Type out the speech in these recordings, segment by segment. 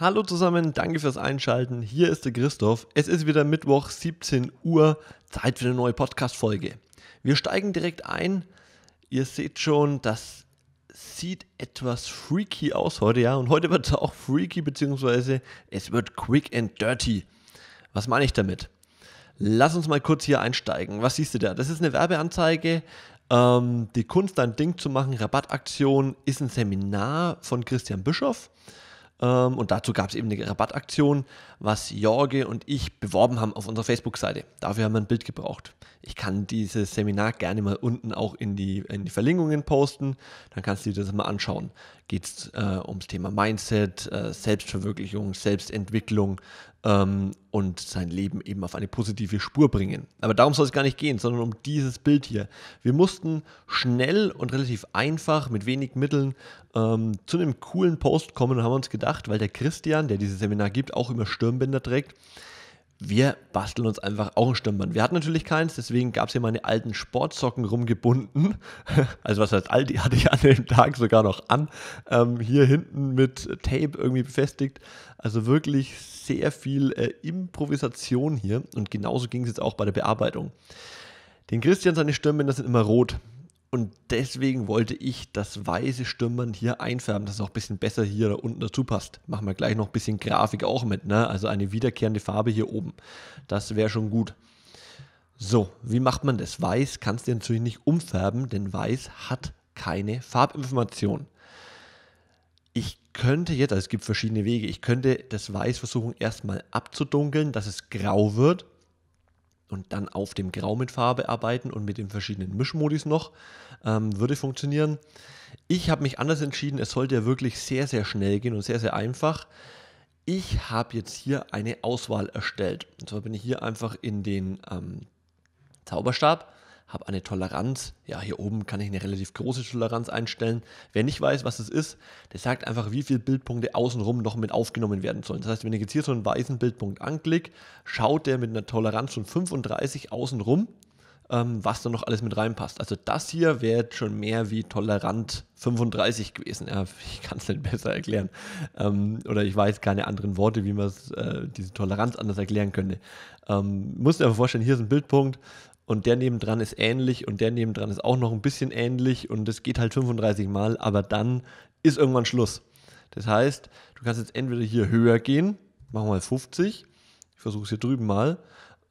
Hallo zusammen, danke fürs Einschalten. Hier ist der Christoph. Es ist wieder Mittwoch, 17 Uhr, Zeit für eine neue Podcast-Folge. Wir steigen direkt ein. Ihr seht schon, das sieht etwas freaky aus heute, ja. Und heute wird es auch freaky, beziehungsweise es wird quick and dirty. Was meine ich damit? Lass uns mal kurz hier einsteigen. Was siehst du da? Das ist eine Werbeanzeige. Ähm, die Kunst, ein Ding zu machen, Rabattaktion, ist ein Seminar von Christian Bischoff. Ähm, und dazu gab es eben eine Rabattaktion was Jorge und ich beworben haben auf unserer Facebook-Seite. Dafür haben wir ein Bild gebraucht. Ich kann dieses Seminar gerne mal unten auch in die, in die Verlinkungen posten. Dann kannst du dir das mal anschauen. Geht es äh, ums Thema Mindset, äh, Selbstverwirklichung, Selbstentwicklung ähm, und sein Leben eben auf eine positive Spur bringen. Aber darum soll es gar nicht gehen, sondern um dieses Bild hier. Wir mussten schnell und relativ einfach mit wenig Mitteln ähm, zu einem coolen Post kommen und haben uns gedacht, weil der Christian, der dieses Seminar gibt, auch immer stirbt, Stirnbänder trägt. Wir basteln uns einfach auch ein Stirnband. Wir hatten natürlich keins, deswegen gab es hier meine alten Sportsocken rumgebunden. Also was heißt alt, die hatte ich an dem Tag sogar noch an. Ähm, hier hinten mit Tape irgendwie befestigt. Also wirklich sehr viel äh, Improvisation hier. Und genauso ging es jetzt auch bei der Bearbeitung. Den Christian seine Stirnbänder sind immer rot. Und deswegen wollte ich das weiße Stirnband hier einfärben, dass es auch ein bisschen besser hier da unten dazu passt. Machen wir gleich noch ein bisschen Grafik auch mit, ne? Also eine wiederkehrende Farbe hier oben. Das wäre schon gut. So, wie macht man das? Weiß kannst du natürlich nicht umfärben, denn Weiß hat keine Farbinformation. Ich könnte jetzt, also es gibt verschiedene Wege, ich könnte das Weiß versuchen erstmal abzudunkeln, dass es grau wird und dann auf dem Grau mit Farbe arbeiten und mit den verschiedenen Mischmodis noch, ähm, würde funktionieren. Ich habe mich anders entschieden, es sollte ja wirklich sehr, sehr schnell gehen und sehr, sehr einfach. Ich habe jetzt hier eine Auswahl erstellt. Und zwar bin ich hier einfach in den ähm, Zauberstab habe eine Toleranz. Ja, hier oben kann ich eine relativ große Toleranz einstellen. Wer nicht weiß, was das ist, der sagt einfach, wie viele Bildpunkte außenrum noch mit aufgenommen werden sollen. Das heißt, wenn ich jetzt hier so einen weißen Bildpunkt anklicke, schaut der mit einer Toleranz von 35 außenrum, ähm, was da noch alles mit reinpasst. Also das hier wäre jetzt schon mehr wie tolerant 35 gewesen. Ja, ich kann es nicht besser erklären. Ähm, oder ich weiß keine anderen Worte, wie man äh, diese Toleranz anders erklären könnte. Ähm, muss dir aber vorstellen, hier ist ein Bildpunkt und der nebendran ist ähnlich und der nebendran ist auch noch ein bisschen ähnlich und es geht halt 35 Mal, aber dann ist irgendwann Schluss. Das heißt, du kannst jetzt entweder hier höher gehen, machen wir mal 50, ich versuche es hier drüben mal,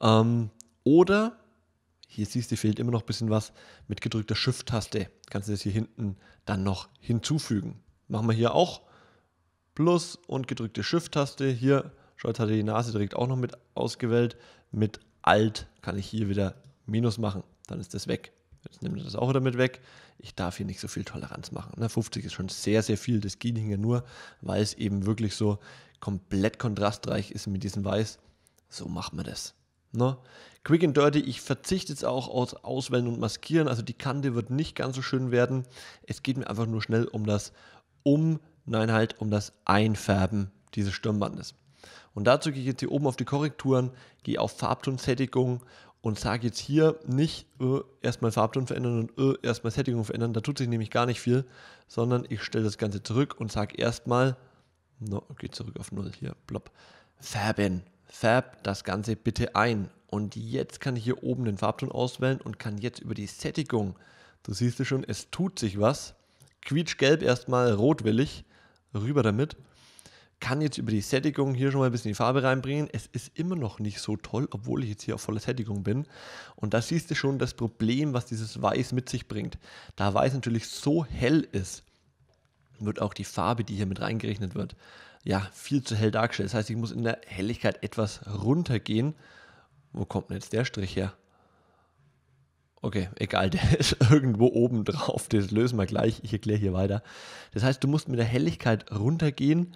ähm, oder hier siehst du, fehlt immer noch ein bisschen was mit gedrückter Shift-Taste. Kannst du das hier hinten dann noch hinzufügen. Machen wir hier auch Plus und gedrückte Shift-Taste. Hier, Scholz hatte die Nase direkt auch noch mit ausgewählt. Mit Alt kann ich hier wieder Minus machen, dann ist das weg. Jetzt nimmt er das auch wieder mit weg. Ich darf hier nicht so viel Toleranz machen. 50 ne? ist schon sehr, sehr viel. Das ging hier nur, weil es eben wirklich so komplett kontrastreich ist mit diesem Weiß. So machen wir das. Ne? Quick and Dirty, ich verzichte jetzt auch aus Auswählen und Maskieren. Also die Kante wird nicht ganz so schön werden. Es geht mir einfach nur schnell um das Um, nein halt um das Einfärben dieses Stirnbandes. Und dazu gehe ich jetzt hier oben auf die Korrekturen, gehe auf Farbtonsättigung und sage jetzt hier nicht äh, erstmal Farbton verändern und äh, erstmal Sättigung verändern, da tut sich nämlich gar nicht viel, sondern ich stelle das Ganze zurück und sage erstmal, no, geht zurück auf null hier, plopp, färben, färb das Ganze bitte ein. Und jetzt kann ich hier oben den Farbton auswählen und kann jetzt über die Sättigung, du siehst es schon, es tut sich was, quietschgelb erstmal, rotwillig, rüber damit kann jetzt über die Sättigung hier schon mal ein bisschen die Farbe reinbringen. Es ist immer noch nicht so toll, obwohl ich jetzt hier auf voller Sättigung bin. Und da siehst du schon das Problem, was dieses Weiß mit sich bringt. Da Weiß natürlich so hell ist, wird auch die Farbe, die hier mit reingerechnet wird, ja, viel zu hell dargestellt. Das heißt, ich muss in der Helligkeit etwas runtergehen. Wo kommt denn jetzt der Strich her? Okay, egal, der ist irgendwo oben drauf. Das lösen wir gleich. Ich erkläre hier weiter. Das heißt, du musst mit der Helligkeit runtergehen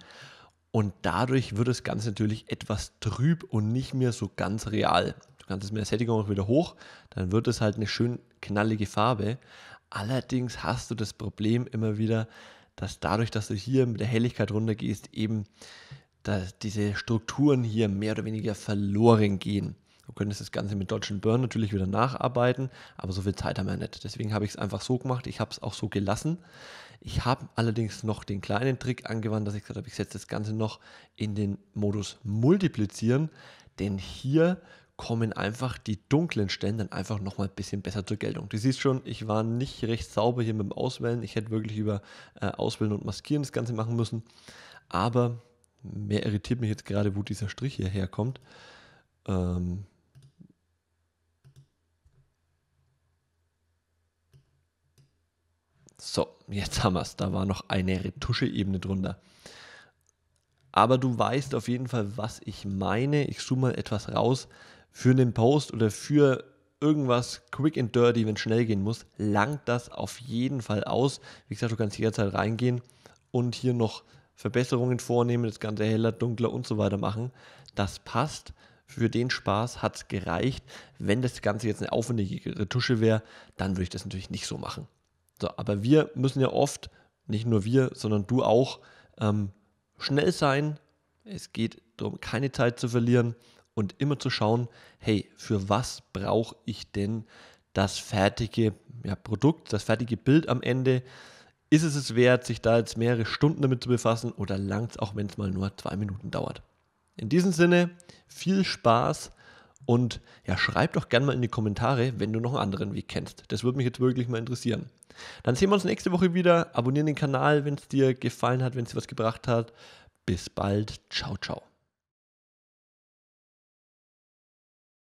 und dadurch wird das Ganze natürlich etwas trüb und nicht mehr so ganz real. Du kannst es mit der Sättigung auch wieder hoch, dann wird es halt eine schön knallige Farbe. Allerdings hast du das Problem immer wieder, dass dadurch, dass du hier mit der Helligkeit runtergehst, eben dass diese Strukturen hier mehr oder weniger verloren gehen. Du könntest das Ganze mit Dodge Burn natürlich wieder nacharbeiten, aber so viel Zeit haben wir nicht. Deswegen habe ich es einfach so gemacht. Ich habe es auch so gelassen. Ich habe allerdings noch den kleinen Trick angewandt, dass ich gesagt habe, ich setze das Ganze noch in den Modus Multiplizieren, denn hier kommen einfach die dunklen Stellen dann einfach nochmal ein bisschen besser zur Geltung. Du siehst schon, ich war nicht recht sauber hier mit dem Auswählen. Ich hätte wirklich über äh, Auswählen und Maskieren das Ganze machen müssen. Aber mehr irritiert mich jetzt gerade, wo dieser Strich hierher kommt. Ähm, So, jetzt haben wir es. Da war noch eine Retusche-Ebene drunter. Aber du weißt auf jeden Fall, was ich meine. Ich zoome mal etwas raus. Für einen Post oder für irgendwas quick and dirty, wenn schnell gehen muss, langt das auf jeden Fall aus. Wie gesagt, du kannst jederzeit reingehen und hier noch Verbesserungen vornehmen, das Ganze heller, dunkler und so weiter machen. Das passt. Für den Spaß hat es gereicht. Wenn das Ganze jetzt eine aufwendige Retusche wäre, dann würde ich das natürlich nicht so machen. So, aber wir müssen ja oft, nicht nur wir, sondern du auch, ähm, schnell sein. Es geht darum, keine Zeit zu verlieren und immer zu schauen, hey, für was brauche ich denn das fertige ja, Produkt, das fertige Bild am Ende? Ist es es wert, sich da jetzt mehrere Stunden damit zu befassen oder langt es auch, wenn es mal nur zwei Minuten dauert? In diesem Sinne, viel Spaß und ja, schreib doch gerne mal in die Kommentare, wenn du noch einen anderen Weg kennst. Das würde mich jetzt wirklich mal interessieren. Dann sehen wir uns nächste Woche wieder. Abonnieren den Kanal, wenn es dir gefallen hat, wenn es dir was gebracht hat. Bis bald. Ciao, ciao.